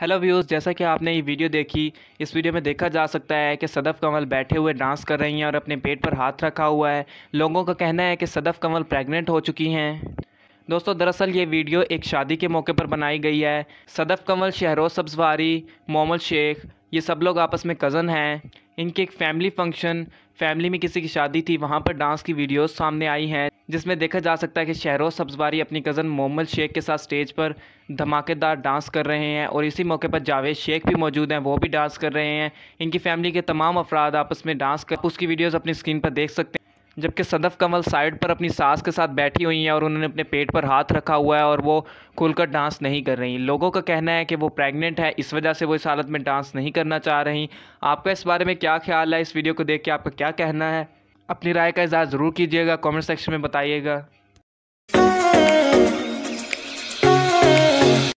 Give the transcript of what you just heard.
hello views जैसा कि आपने ये वीडियो देखी इस वीडियो में देखा जा सकता है कि सदफ़ कंवल बैठे हुए डांस कर रही हैं और अपने पेट पर हाथ रखा हुआ है लोगों का कहना है कि सदफ़ कंवल प्रेग्नेंट हो चुकी हैं दोस्तों दरअसल ये वीडियो एक शादी के मौके पर बनाई गई है सदफ़ कंवल शहरोज सब्जवारी मोहम्मद शेख ये सब लोग आपस में कज़न हैं इनके एक फैमिली फंक्शन फैमिली में किसी की शादी थी वहाँ पर डांस की वीडियोस सामने आई हैं जिसमें देखा जा सकता है कि शहरोज सब्जवारी अपनी कज़न मोहम्मद शेख के साथ स्टेज पर धमाकेदार डांस कर रहे हैं और इसी मौके पर जावेद शेख भी मौजूद हैं वो भी डांस कर रहे हैं इनकी फैमिली के तमाम अफराद आपस में डांस कर उसकी वीडियोज़ अपनी स्क्रीन पर देख सकते हैं जबकि सदफ कमल साइड पर अपनी सास के साथ बैठी हुई हैं और उन्होंने अपने पेट पर हाथ रखा हुआ है और वो खुलकर डांस नहीं कर रही लोगों का कहना है कि वो प्रेग्नेंट है इस वजह से वो इस हालत में डांस नहीं करना चाह रही आपका इस बारे में क्या ख्याल है इस वीडियो को देख के आपका क्या कहना है अपनी राय का इजहार ज़रूर कीजिएगा कॉमेंट सेक्शन में बताइएगा